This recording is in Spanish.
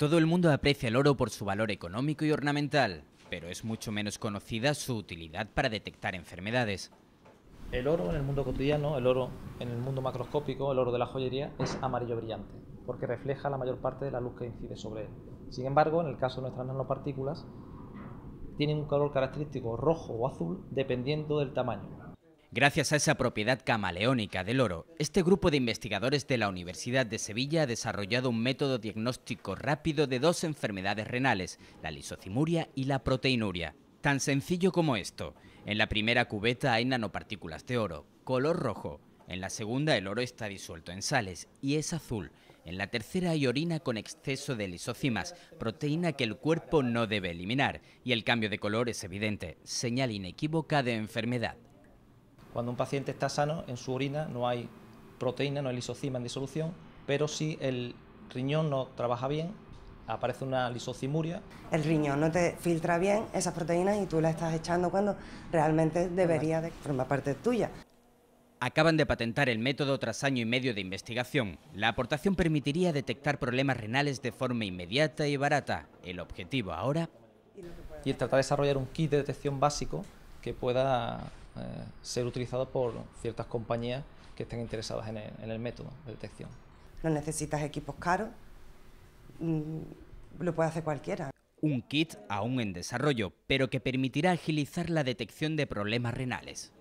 Todo el mundo aprecia el oro por su valor económico y ornamental, pero es mucho menos conocida su utilidad para detectar enfermedades. El oro en el mundo cotidiano, el oro en el mundo macroscópico, el oro de la joyería, es amarillo brillante, porque refleja la mayor parte de la luz que incide sobre él. Sin embargo, en el caso de nuestras nanopartículas, tienen un color característico rojo o azul dependiendo del tamaño. Gracias a esa propiedad camaleónica del oro, este grupo de investigadores de la Universidad de Sevilla ha desarrollado un método diagnóstico rápido de dos enfermedades renales, la lisocimuria y la proteinuria. Tan sencillo como esto. En la primera cubeta hay nanopartículas de oro, color rojo. En la segunda el oro está disuelto en sales y es azul. En la tercera hay orina con exceso de lisocimas, proteína que el cuerpo no debe eliminar, y el cambio de color es evidente, señal inequívoca de enfermedad. Cuando un paciente está sano, en su orina no hay proteína, no hay lisocima en disolución, pero si el riñón no trabaja bien, aparece una lisocimuria. El riñón no te filtra bien esas proteínas y tú las estás echando cuando realmente debería de formar parte tuya. Acaban de patentar el método tras año y medio de investigación. La aportación permitiría detectar problemas renales de forma inmediata y barata. El objetivo ahora... Y tratar de desarrollar un kit de detección básico que pueda eh, ser utilizado por ciertas compañías que estén interesadas en el, método de detección. No necesitas equipos caros, mm, lo puede hacer cualquiera. Un kit aún en desarrollo, pero que permitirá agilizar la detección de problemas renales.